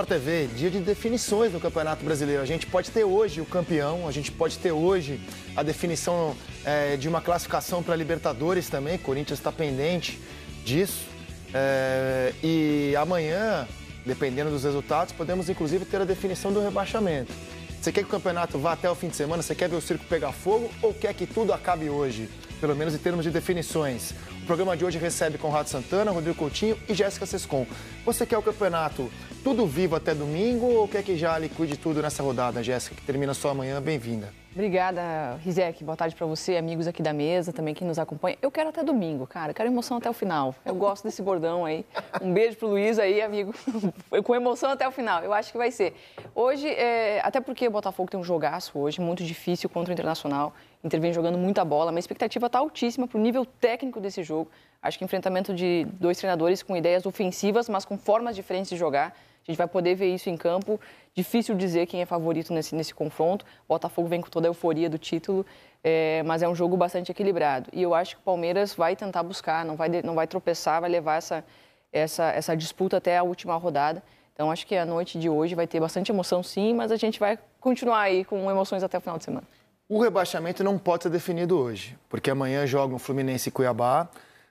Sport TV, dia de definições no Campeonato Brasileiro. A gente pode ter hoje o campeão, a gente pode ter hoje a definição é, de uma classificação para Libertadores também. Corinthians está pendente disso. É, e amanhã, dependendo dos resultados, podemos inclusive ter a definição do rebaixamento. Você quer que o campeonato vá até o fim de semana? Você quer ver o circo pegar fogo ou quer que tudo acabe hoje? pelo menos em termos de definições. O programa de hoje recebe Conrado Santana, Rodrigo Coutinho e Jéssica Sescon. Você quer o campeonato tudo vivo até domingo ou quer que já liquide tudo nessa rodada, Jéssica, que termina só amanhã? Bem-vinda. Obrigada, Rizek. Boa tarde para você, amigos aqui da mesa, também que nos acompanha. Eu quero até domingo, cara. quero emoção até o final. Eu gosto desse bordão aí. Um beijo pro Luiz aí, amigo. Com emoção até o final. Eu acho que vai ser. Hoje, é... até porque o Botafogo tem um jogaço hoje, muito difícil contra o Internacional. Inter vem jogando muita bola, mas a expectativa está altíssima para o nível técnico desse jogo. Acho que enfrentamento de dois treinadores com ideias ofensivas, mas com formas diferentes de jogar. A gente vai poder ver isso em campo. Difícil dizer quem é favorito nesse, nesse confronto. O Botafogo vem com toda a euforia do título, é, mas é um jogo bastante equilibrado. E eu acho que o Palmeiras vai tentar buscar, não vai, não vai tropeçar, vai levar essa, essa, essa disputa até a última rodada. Então acho que a noite de hoje vai ter bastante emoção, sim, mas a gente vai continuar aí com emoções até o final de semana. O rebaixamento não pode ser definido hoje, porque amanhã jogam Fluminense e Cuiabá,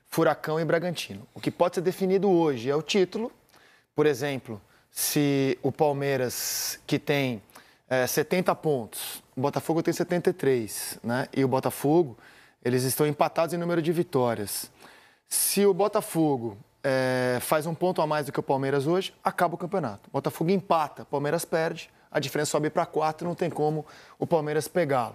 Furacão e Bragantino. O que pode ser definido hoje é o título. Por exemplo, se o Palmeiras, que tem é, eh, 70 pontos, o Botafogo tem 73, né? E o Botafogo, eles estão empatados em número de vitórias. Se o Botafogo é, faz um ponto a mais do que o Palmeiras hoje, acaba o campeonato. O Botafogo empata, o Palmeiras perde, a diferença sobe para 4, não tem como o Palmeiras pegá-lo.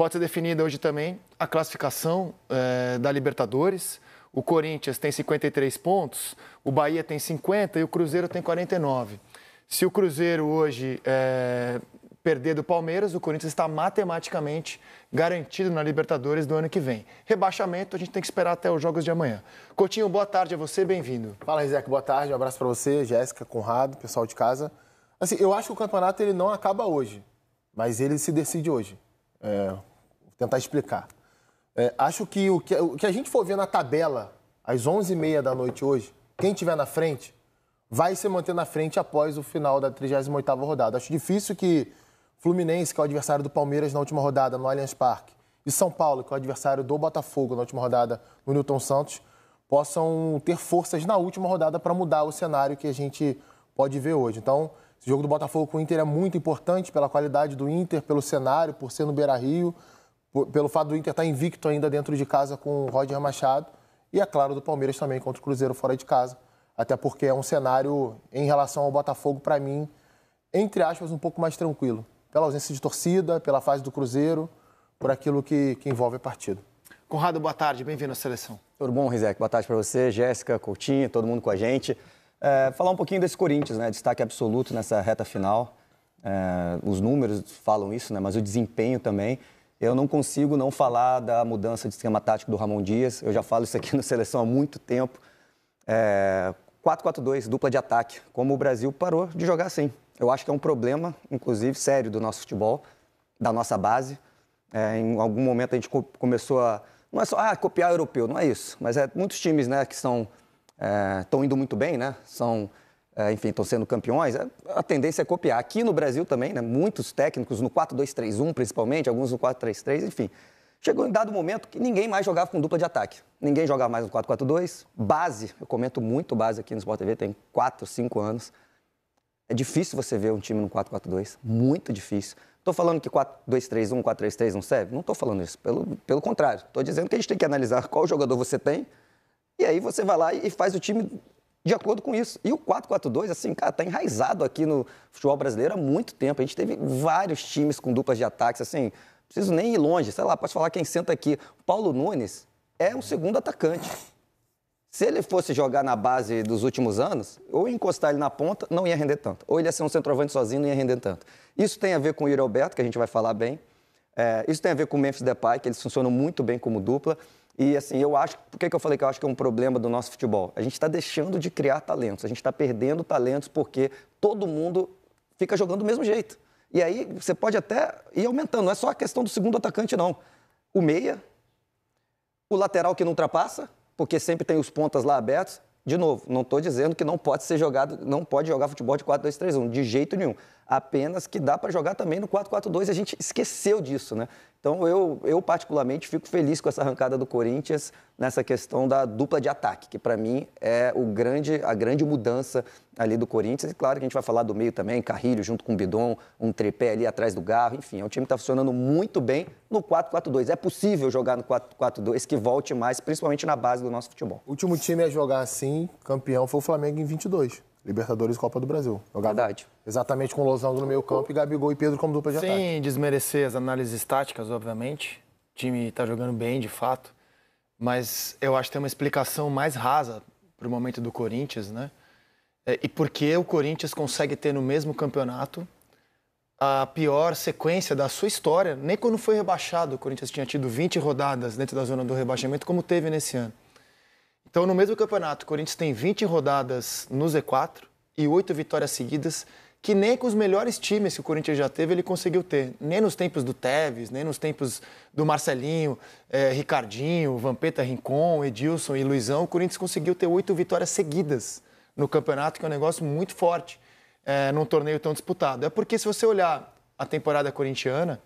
Pode ser definida hoje também a classificação é, da Libertadores. O Corinthians tem 53 pontos, o Bahia tem 50 e o Cruzeiro tem 49. Se o Cruzeiro hoje é, perder do Palmeiras, o Corinthians está matematicamente garantido na Libertadores do ano que vem. Rebaixamento, a gente tem que esperar até os jogos de amanhã. Coutinho, boa tarde a você, bem-vindo. Fala, Rizek, boa tarde, um abraço para você, Jéssica, Conrado, pessoal de casa. Assim, eu acho que o campeonato ele não acaba hoje, mas ele se decide hoje. É, tentar explicar. É, acho que o, que o que a gente for ver na tabela às 11h30 da noite hoje, quem tiver na frente, vai se manter na frente após o final da 38ª rodada. Acho difícil que Fluminense, que é o adversário do Palmeiras na última rodada no Allianz Parque, e São Paulo, que é o adversário do Botafogo na última rodada no Newton Santos, possam ter forças na última rodada para mudar o cenário que a gente pode ver hoje. Então, esse jogo do Botafogo com o Inter é muito importante pela qualidade do Inter, pelo cenário, por ser no Beira-Rio pelo fato do Inter estar tá invicto ainda dentro de casa com o Roger Machado, e é claro, do Palmeiras também contra o Cruzeiro fora de casa. Até porque é um cenário, em relação ao Botafogo, para mim, entre aspas, um pouco mais tranquilo. Pela ausência de torcida, pela fase do Cruzeiro, por aquilo que, que envolve a partida. Conrado, boa tarde, bem-vindo à seleção. Tudo bom, Rizek? Boa tarde para você, Jéssica, Coutinho, todo mundo com a gente. É, falar um pouquinho desse Corinthians, né? Destaque absoluto nessa reta final. É, os números falam isso, né? Mas o desempenho também. Eu não consigo não falar da mudança de esquema tático do Ramon Dias. Eu já falo isso aqui no Seleção há muito tempo. É, 4-4-2, dupla de ataque. Como o Brasil parou de jogar assim. Eu acho que é um problema, inclusive, sério do nosso futebol, da nossa base. É, em algum momento a gente começou a... Não é só ah, copiar europeu, não é isso. Mas é muitos times né, que estão estão é, indo muito bem, né? São é, enfim, estão sendo campeões, é, a tendência é copiar. Aqui no Brasil também, né, muitos técnicos no 4-2-3-1 principalmente, alguns no 4-3-3, enfim. Chegou em dado momento que ninguém mais jogava com dupla de ataque. Ninguém jogava mais no 4-4-2. Base, eu comento muito base aqui no Sport TV, tem 4, 5 anos. É difícil você ver um time no 4-4-2, muito difícil. Estou falando que 4-2-3-1, 4-3-3 não serve? Não estou falando isso, pelo, pelo contrário. Estou dizendo que a gente tem que analisar qual jogador você tem e aí você vai lá e faz o time de acordo com isso. E o 4-4-2, assim, cara, tá enraizado aqui no futebol brasileiro há muito tempo. A gente teve vários times com duplas de ataques, assim, preciso nem ir longe, sei lá, pode falar quem senta aqui. O Paulo Nunes é um segundo atacante. Se ele fosse jogar na base dos últimos anos, ou encostar ele na ponta, não ia render tanto. Ou ele ia ser um centroavante sozinho, não ia render tanto. Isso tem a ver com o Yuri Alberto, que a gente vai falar bem. É, isso tem a ver com o Memphis Depay, que eles funcionam muito bem como dupla. E assim, eu acho. Por que, que eu falei que eu acho que é um problema do nosso futebol? A gente está deixando de criar talentos, a gente está perdendo talentos porque todo mundo fica jogando do mesmo jeito. E aí você pode até ir aumentando, não é só a questão do segundo atacante, não. O meia, o lateral que não ultrapassa, porque sempre tem os pontas lá abertos. De novo, não estou dizendo que não pode ser jogado, não pode jogar futebol de 4-2-3-1, de jeito nenhum apenas que dá para jogar também no 4-4-2 a gente esqueceu disso, né? Então eu, eu particularmente fico feliz com essa arrancada do Corinthians nessa questão da dupla de ataque, que para mim é o grande, a grande mudança ali do Corinthians. E claro que a gente vai falar do meio também, Carrilho junto com o Bidon, um tripé ali atrás do Garro, enfim, é um time que está funcionando muito bem no 4-4-2. É possível jogar no 4-4-2 que volte mais, principalmente na base do nosso futebol. O último time a jogar assim, campeão, foi o Flamengo em 22. Libertadores e Copa do Brasil. Jogava Verdade. Exatamente com o Losango no meio campo e Gabigol e Pedro como dupla de Sem ataque. Sem desmerecer as análises táticas, obviamente. O time está jogando bem, de fato. Mas eu acho que tem uma explicação mais rasa para o momento do Corinthians, né? É, e por que o Corinthians consegue ter no mesmo campeonato a pior sequência da sua história? Nem quando foi rebaixado, o Corinthians tinha tido 20 rodadas dentro da zona do rebaixamento, como teve nesse ano. Então, no mesmo campeonato, o Corinthians tem 20 rodadas no Z4 e 8 vitórias seguidas, que nem com os melhores times que o Corinthians já teve ele conseguiu ter. Nem nos tempos do Tevez, nem nos tempos do Marcelinho, eh, Ricardinho, Vampeta, Rincon, Edilson e Luizão, o Corinthians conseguiu ter 8 vitórias seguidas no campeonato, que é um negócio muito forte eh, num torneio tão disputado. É porque se você olhar a temporada corintiana,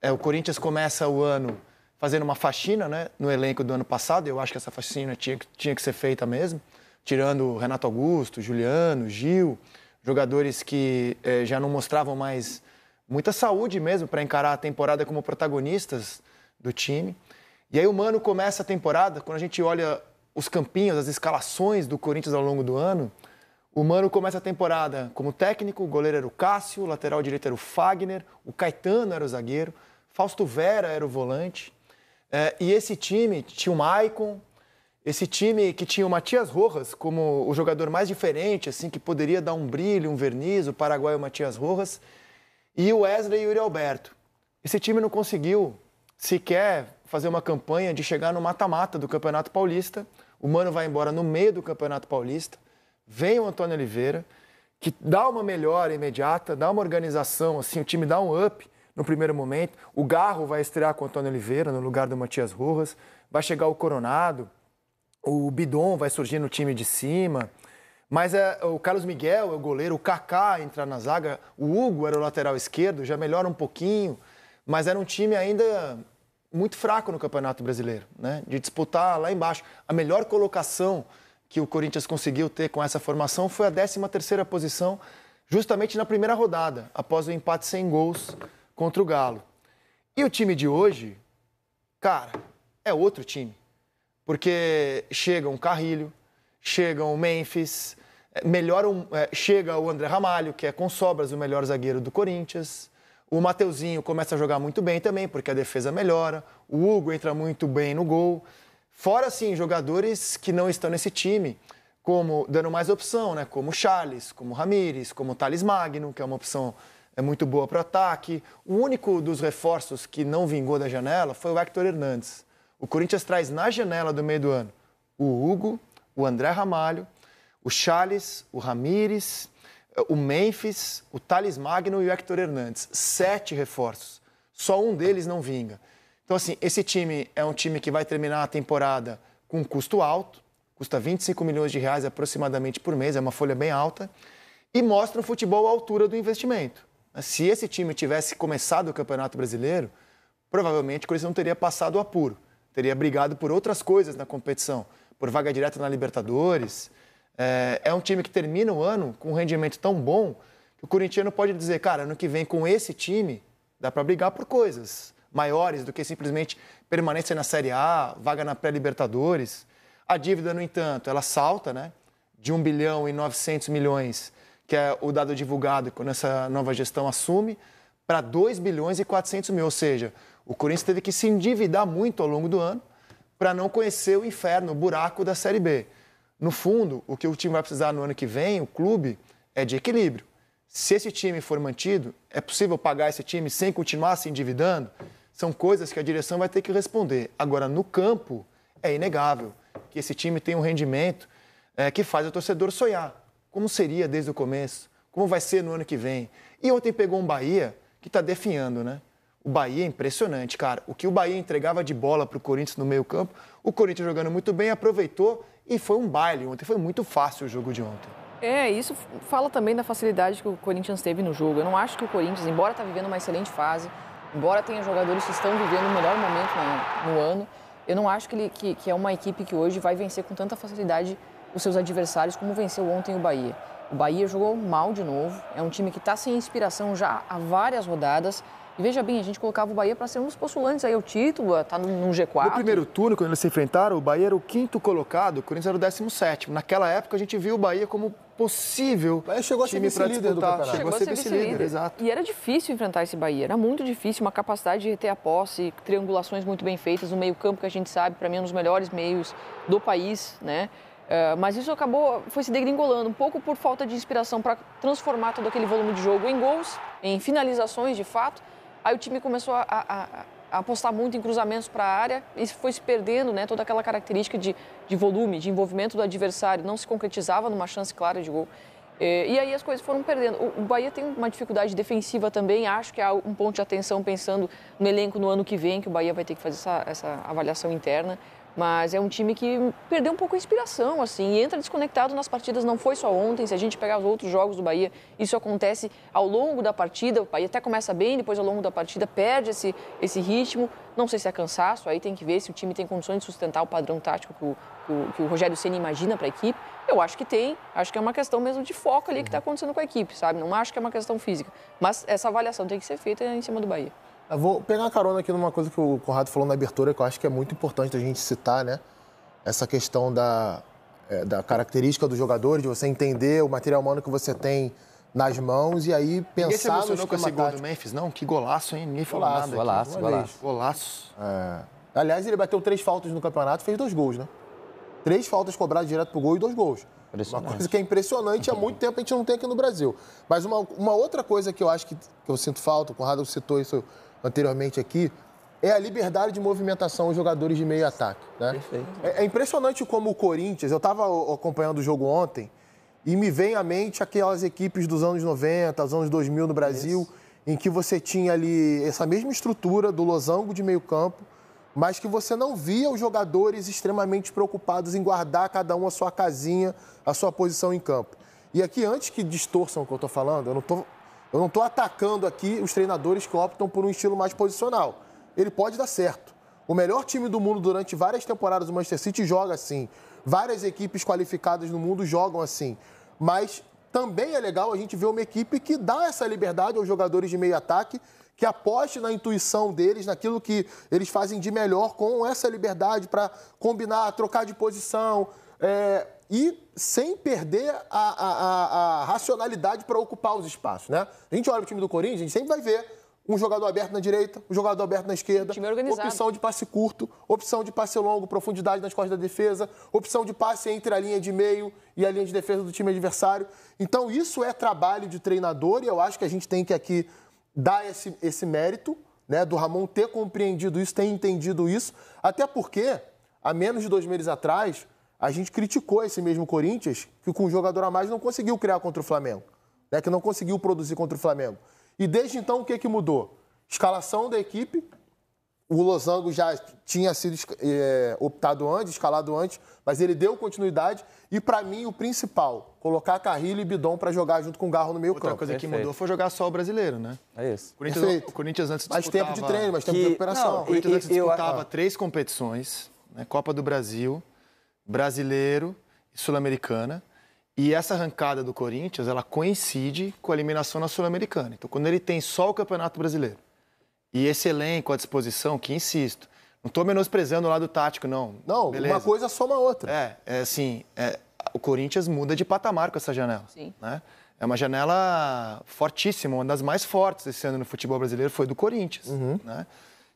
eh, o Corinthians começa o ano fazendo uma faxina né, no elenco do ano passado. Eu acho que essa faxina tinha, tinha que ser feita mesmo, tirando Renato Augusto, Juliano, Gil, jogadores que eh, já não mostravam mais muita saúde mesmo para encarar a temporada como protagonistas do time. E aí o Mano começa a temporada, quando a gente olha os campinhos, as escalações do Corinthians ao longo do ano, o Mano começa a temporada como técnico, o goleiro era o Cássio, o lateral direito era o Fagner, o Caetano era o zagueiro, Fausto Vera era o volante, é, e esse time tinha o Maicon, esse time que tinha o Matias Rojas como o jogador mais diferente, assim, que poderia dar um brilho, um verniz, o Paraguai é o Matias Rojas, e o Wesley e o Yuri Alberto. Esse time não conseguiu sequer fazer uma campanha de chegar no mata-mata do Campeonato Paulista. O Mano vai embora no meio do Campeonato Paulista. Vem o Antônio Oliveira, que dá uma melhora imediata, dá uma organização, assim, o time dá um up no primeiro momento. O Garro vai estrear com o Antônio Oliveira no lugar do Matias Rojas. Vai chegar o Coronado. O Bidon vai surgir no time de cima. Mas é, o Carlos Miguel é o goleiro, o Kaká entrar na zaga, o Hugo era o lateral esquerdo, já melhora um pouquinho, mas era um time ainda muito fraco no Campeonato Brasileiro, né? De disputar lá embaixo. A melhor colocação que o Corinthians conseguiu ter com essa formação foi a 13ª posição, justamente na primeira rodada, após o empate sem gols contra o Galo. E o time de hoje, cara, é outro time. Porque chega o Carrilho, chega o Memphis, é, melhora um, é, chega o André Ramalho, que é com sobras o melhor zagueiro do Corinthians. O Mateuzinho começa a jogar muito bem também, porque a defesa melhora. O Hugo entra muito bem no gol. Fora, sim jogadores que não estão nesse time, como dando mais opção, né? Como Charles, como Ramires, como Thales Magno, que é uma opção é muito boa para o ataque. O único dos reforços que não vingou da janela foi o Hector Hernandes. O Corinthians traz na janela do meio do ano o Hugo, o André Ramalho, o Charles, o Ramires, o Memphis, o Thales Magno e o Hector Hernandes. Sete reforços. Só um deles não vinga. Então, assim, esse time é um time que vai terminar a temporada com custo alto, custa 25 milhões de reais aproximadamente por mês, é uma folha bem alta, e mostra um futebol à altura do investimento. Se esse time tivesse começado o Campeonato Brasileiro, provavelmente o Corinthians não teria passado o apuro, teria brigado por outras coisas na competição, por vaga direta na Libertadores. É, é um time que termina o ano com um rendimento tão bom que o corintiano pode dizer, cara, ano que vem com esse time dá para brigar por coisas maiores do que simplesmente permanência na Série A, vaga na pré-Libertadores. A dívida, no entanto, ela salta, né? De 1 bilhão e 900 milhões que é o dado divulgado quando essa nova gestão assume, para 2 bilhões e 400 mil. Ou seja, o Corinthians teve que se endividar muito ao longo do ano para não conhecer o inferno, o buraco da Série B. No fundo, o que o time vai precisar no ano que vem, o clube, é de equilíbrio. Se esse time for mantido, é possível pagar esse time sem continuar se endividando? São coisas que a direção vai ter que responder. Agora, no campo, é inegável que esse time tem um rendimento é, que faz o torcedor sonhar como seria desde o começo, como vai ser no ano que vem. E ontem pegou um Bahia que está definhando, né? O Bahia é impressionante, cara. O que o Bahia entregava de bola para o Corinthians no meio-campo, o Corinthians jogando muito bem, aproveitou e foi um baile ontem. Foi muito fácil o jogo de ontem. É, isso fala também da facilidade que o Corinthians teve no jogo. Eu não acho que o Corinthians, embora está vivendo uma excelente fase, embora tenha jogadores que estão vivendo o melhor momento no ano, eu não acho que, ele, que, que é uma equipe que hoje vai vencer com tanta facilidade os seus adversários, como venceu ontem o Bahia. O Bahia jogou mal de novo, é um time que está sem inspiração já há várias rodadas. E veja bem, a gente colocava o Bahia para ser um dos postulantes aí ao título, tá no, no G4. No primeiro turno, quando eles se enfrentaram, o Bahia era o quinto colocado, o Corinthians era o décimo sétimo. Naquela época, a gente viu o Bahia como possível. Bahia chegou a ser vice-líder do campeonato. Chegou, a ser vice-líder, exato. E era difícil enfrentar esse Bahia, era muito difícil, uma capacidade de reter a posse, triangulações muito bem feitas, no meio-campo que a gente sabe, para mim, é um dos melhores meios do país, né? É, mas isso acabou, foi se degringolando um pouco por falta de inspiração para transformar todo aquele volume de jogo em gols, em finalizações de fato. Aí o time começou a, a, a apostar muito em cruzamentos para a área e foi se perdendo né, toda aquela característica de, de volume, de envolvimento do adversário, não se concretizava numa chance clara de gol. É, e, aí as coisas foram perdendo. O, Bahia tem uma dificuldade defensiva também, acho que há um ponto de atenção pensando no elenco no ano que vem, que o Bahia vai ter que fazer essa, essa avaliação interna. Mas é um time que perdeu um pouco a inspiração, assim, e entra desconectado nas partidas. Não foi só ontem, se a gente pegar os outros jogos do Bahia, isso acontece ao longo da partida. O Bahia até começa bem, depois ao longo da partida perde esse, esse ritmo. Não sei se é cansaço, aí tem que ver se o time tem condições de sustentar o padrão tático que o, que o, que o Rogério Senna imagina para a equipe. Eu acho que tem, acho que é uma questão mesmo de foco ali que está uhum. acontecendo com a equipe, sabe? Não acho que é uma questão física. Mas essa avaliação tem que ser feita em cima do Bahia. Eu vou pegar carona aqui numa coisa que o Conrado falou na abertura, que eu acho que é muito importante a gente citar, né? Essa questão da, é, da característica do jogador, de você entender o material humano que você tem nas mãos e aí pensar no se emocionou com esse gol do Memphis, não? Que golaço, hein? Ninguém falou nada. Golaço, golaço. Golaço. É. Aliás, ele bateu três faltas no campeonato fez dois gols, né? Três faltas cobradas direto pro gol e dois gols. Uma coisa que é impressionante, há muito tempo a gente não tem aqui no Brasil. Mas uma, uma outra coisa que eu acho que, que eu sinto falta, o Conrado citou isso anteriormente aqui, é a liberdade de movimentação os jogadores de meio ataque. Né? Perfeito. É, é impressionante como o Corinthians, eu estava acompanhando o jogo ontem, e me vem à mente aquelas equipes dos anos 90, dos anos 2000 no Brasil, Isso. em que você tinha ali essa mesma estrutura do losango de meio campo, mas que você não via os jogadores extremamente preocupados em guardar cada um a sua casinha, a sua posição em campo. E aqui, antes que distorçam o que eu estou falando, eu não estou eu não estou atacando aqui os treinadores que optam por um estilo mais posicional. Ele pode dar certo. O melhor time do mundo durante várias temporadas, o Manchester City joga assim. Várias equipes qualificadas no mundo jogam assim. Mas também é legal a gente ver uma equipe que dá essa liberdade aos jogadores de meio ataque, que aposte na intuição deles, naquilo que eles fazem de melhor, com essa liberdade para combinar, trocar de posição, é, e sem perder a, a, a, a racionalidade para ocupar os espaços, né? A gente olha o time do Corinthians, a gente sempre vai ver um jogador aberto na direita, um jogador aberto na esquerda, opção de passe curto, opção de passe longo, profundidade nas costas da defesa, opção de passe entre a linha de meio e a linha de defesa do time adversário. Então, isso é trabalho de treinador e eu acho que a gente tem que aqui dar esse, esse mérito, né, do Ramon ter compreendido isso, ter entendido isso, até porque, há menos de dois meses atrás, a gente criticou esse mesmo Corinthians, que com um jogador a mais não conseguiu criar contra o Flamengo, né? que não conseguiu produzir contra o Flamengo. E desde então, o que, que mudou? Escalação da equipe, o Losango já tinha sido é, optado antes, escalado antes, mas ele deu continuidade. E para mim, o principal, colocar Carrilho e Bidon para jogar junto com o Garro no meio Outra campo. Outra coisa Perfeito. que mudou foi jogar só o brasileiro, né? É isso. O Corinthians, o Corinthians antes disputava... Mais tempo de treino, mais tempo que... de recuperação. Não, o Corinthians e, antes disputava eu... três competições, né? Copa do Brasil, brasileiro e sul-americana. E essa arrancada do Corinthians, ela coincide com a eliminação na Sul-Americana. Então, quando ele tem só o Campeonato Brasileiro e esse elenco à disposição, que insisto, não estou menosprezando o lado tático, não. Não, Beleza. uma coisa soma a outra. É, é assim, é, o Corinthians muda de patamar com essa janela. Sim. Né? É uma janela fortíssima, uma das mais fortes esse ano no futebol brasileiro foi do Corinthians. Uhum. Né?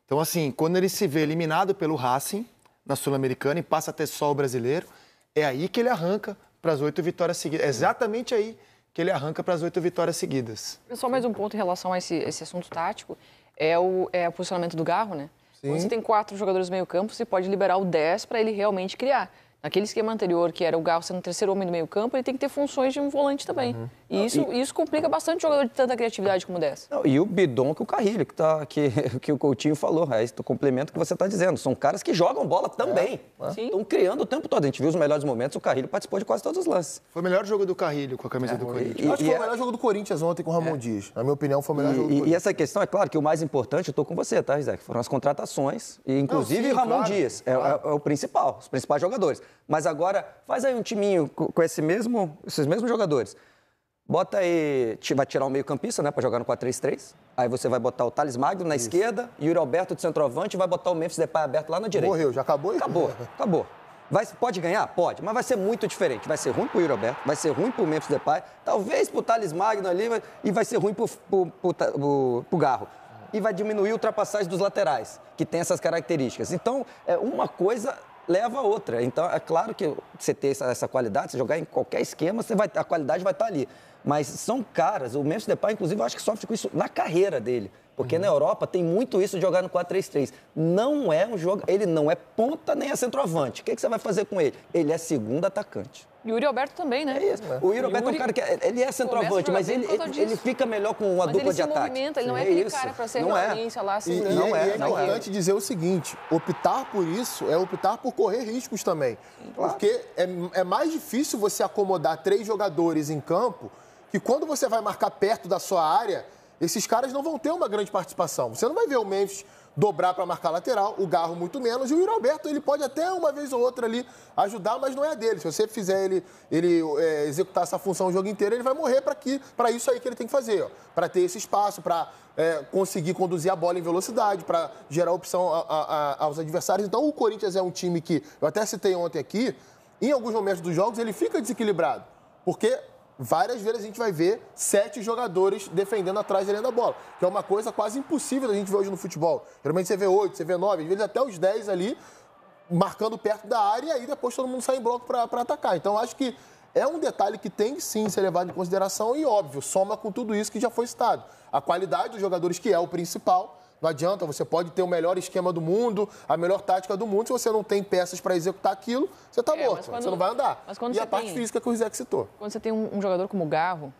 Então, assim, quando ele se vê eliminado pelo Racing, na Sul-Americana e passa a ter só o brasileiro. É aí que ele arranca para as oito vitórias seguidas. É exatamente aí que ele arranca para as oito vitórias seguidas. Só mais um ponto em relação a esse, esse assunto tático, é o, é o posicionamento do Garro, né? Sim. Quando você tem quatro jogadores meio campo, você pode liberar o 10 para ele realmente criar. Naquele esquema anterior, que era o Garro sendo o terceiro homem do meio campo, ele tem que ter funções de um volante também. Uhum. E isso, e... isso complica bastante o jogador de tanta criatividade como dessa. Não, e o bidon que o Carrilho, que, tá, que, que o Coutinho falou, é esse complemento que você está dizendo. São caras que jogam bola também. É. Estão né? criando o tempo todo. A gente viu os melhores momentos, o Carrilho participou de quase todos os lances. Foi o melhor jogo do Carrilho com a camisa é, do Corinthians. E, Acho que foi o melhor jogo do Corinthians ontem com o Ramon é. Dias. Na minha opinião, foi o melhor jogo do Corinthians. E essa questão, é claro que o mais importante, eu estou com você, tá, Isaac? Foram as contratações, e inclusive Não, sim, Ramon claro, Dias. É, claro. É, é, o principal, os principais jogadores. Mas agora, faz aí um timinho com, com esse mesmo, esses mesmos jogadores. Bota aí, vai tirar o meio-campista, né, para jogar no 4-3-3. Aí você vai botar o Thales Magno na isso. esquerda, Yuri Alberto de centroavante, vai botar o Memphis Depay aberto lá na direita. Morreu, já acabou isso? Acabou, acabou. Vai, pode ganhar? Pode, mas vai ser muito diferente. Vai ser ruim pro Yuri Alberto, vai ser ruim pro Memphis Depay, talvez pro Thales Magno ali, e vai ser ruim pro, pro, pro, pro, pro Garro e vai diminuir a ultrapassagem dos laterais, que tem essas características. Então, é, uma coisa leva a outra. Então, é claro que você ter essa, essa qualidade, você jogar em qualquer esquema, você vai, a qualidade vai estar tá ali. Mas são caras, o Memphis Depay, inclusive, eu acho que sofre com isso na carreira dele. Porque uhum. na Europa tem muito isso de jogar no 4-3-3. Não é um jogo, ele não é ponta nem é centroavante. O que, que você vai fazer com ele? Ele é segundo atacante. E o Yuri Alberto também, né? É isso. É. O Yuri Alberto Yuri... é um cara que é, ele é centroavante, mas ele, ele, ele, fica melhor com uma mas dupla de ataque. Movimenta, ele não é, é aquele isso. cara para ser não referência é. lá, se assim, e, né? e, é, é não é, e é não importante é. dizer o seguinte, optar por isso é optar por correr riscos também. Claro. Porque é, é mais difícil você acomodar três jogadores em campo que quando você vai marcar perto da sua área esses caras não vão ter uma grande participação. Você não vai ver o Memphis dobrar para marcar lateral, o Garro muito menos, e o Yuri Alberto, ele pode até uma vez ou outra ali ajudar, mas não é dele. Se você fizer ele, ele é, executar essa função o jogo inteiro, ele vai morrer para isso aí que ele tem que fazer, para ter esse espaço, para é, conseguir conduzir a bola em velocidade, para gerar opção a, a, a, aos adversários. Então, o Corinthians é um time que, eu até citei ontem aqui, em alguns momentos dos jogos ele fica desequilibrado, porque várias vezes a gente vai ver sete jogadores defendendo atrás da linha da bola, que é uma coisa quase impossível da gente ver hoje no futebol. Geralmente você vê oito, você vê nove, às vezes até os dez ali, marcando perto da área e aí depois todo mundo sai em bloco para atacar. Então acho que é um detalhe que tem que sim ser levado em consideração e, óbvio, soma com tudo isso que já foi citado. A qualidade dos jogadores, que é o principal, não adianta, você pode ter o melhor esquema do mundo, a melhor tática do mundo, se você não tem peças para executar aquilo, você está é, morto, quando, você não vai andar. e a parte física que o Rizek citou. Quando você tem um, um jogador como o Garro,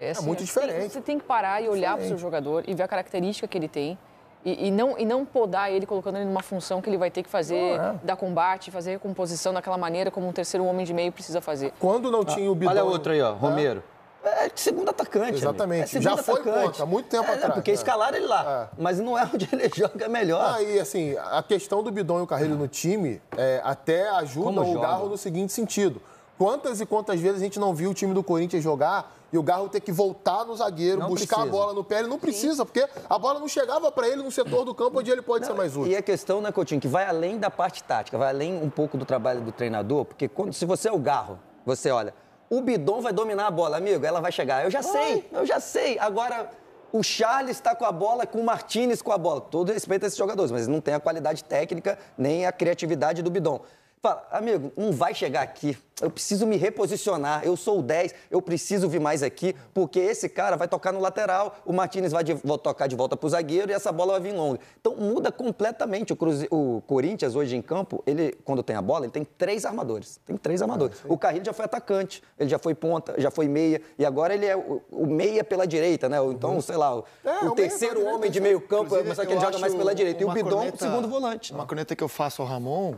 é, é assim, é muito diferente. Você tem, você tem que parar e olhar para o seu jogador e ver a característica que ele tem. E, e, não, e não podar ele, colocando ele numa função que ele vai ter que fazer, ah, é. dar combate, fazer recomposição daquela maneira como um terceiro homem de meio precisa fazer. Quando não ah, tinha o Bidon... Olha outro aí, ó, Romero. Ah. É segundo atacante. Exatamente. É segundo Já foi atacante. muito tempo é, né, atrás. Porque é. escalaram ele lá, é. mas não é onde ele joga melhor. Ah, e assim, a questão do Bidon e o carreiro no time é, até ajuda Como o joga? Garro no seguinte sentido. Quantas e quantas vezes a gente não viu o time do Corinthians jogar e o Garro ter que voltar no zagueiro, não buscar precisa. a bola no pé. Ele não precisa, porque a bola não chegava para ele no setor do campo onde ele pode não, ser mais útil. E a questão, né, Coutinho, que vai além da parte tática, vai além um pouco do trabalho do treinador, porque quando, se você é o Garro, você olha, o Bidon vai dominar a bola, amigo, ela vai chegar. Eu já sei, eu já sei. Agora, o Charles está com a bola, com o Martinez com a bola. Todo respeito a esses jogadores, mas não tem a qualidade técnica nem a criatividade do Bidon. Fala, amigo, não vai chegar aqui. Eu preciso me reposicionar. Eu sou o 10, eu preciso vir mais aqui, porque esse cara vai tocar no lateral, o Martinez vai, vai tocar de volta para o zagueiro e essa bola vai vir longa. Então muda completamente. O, Cruze... o Corinthians hoje em campo, ele, quando tem a bola, ele tem três armadores. Tem três armadores. Ah, o Carrilho já foi atacante, ele já foi ponta, já foi meia, e agora ele é o, o meia pela direita, né? Então, uhum. sei lá, o, é, o terceiro homem direita, de meio campo, mas que ele joga mais pela direita. E o Bidon, corneta, segundo volante. Uma corneta que eu faço ao Ramon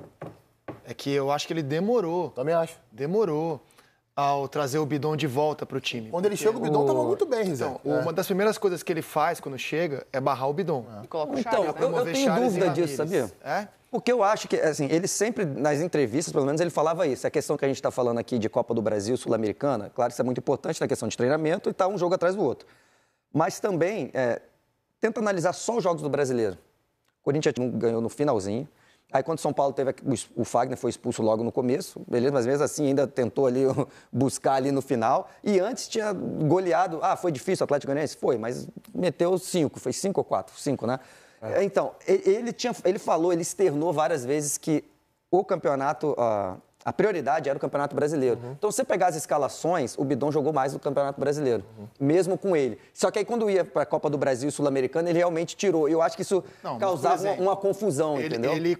é que eu acho que ele demorou. Também acho. Demorou ao trazer o Bidon de volta para o time. Quando ele chega, o Bidon estava muito bem, Rizé. Então, é. Uma das primeiras coisas que ele faz quando chega é barrar o Bidon. É. E coloca o então, né? eu, eu tenho Chagas dúvida disso, sabia? É? Porque eu acho que, assim, ele sempre, nas entrevistas, pelo menos, ele falava isso. A questão que a gente está falando aqui de Copa do Brasil, Sul-Americana, claro isso é muito importante na questão de treinamento e tá um jogo atrás do outro. Mas também, é, tenta analisar só os jogos do brasileiro. O Corinthians ganhou no finalzinho. Aí quando o São Paulo teve o Fagner foi expulso logo no começo, beleza, mas mesmo assim ainda tentou ali buscar ali no final. E antes tinha goleado. Ah, foi difícil o Atlético Goianiense? Foi, mas meteu cinco, foi cinco ou quatro? Cinco, né? É. Então, ele, tinha, ele falou, ele externou várias vezes que o campeonato. a prioridade era o Campeonato Brasileiro. Uhum. Então, se você pegar as escalações, o Bidon jogou mais no Campeonato Brasileiro, uhum. mesmo com ele. Só que aí, quando ia para a Copa do Brasil Sul-Americana, ele realmente tirou. Eu acho que isso Não, causava uma, uma, confusão, ele, entendeu? Ele...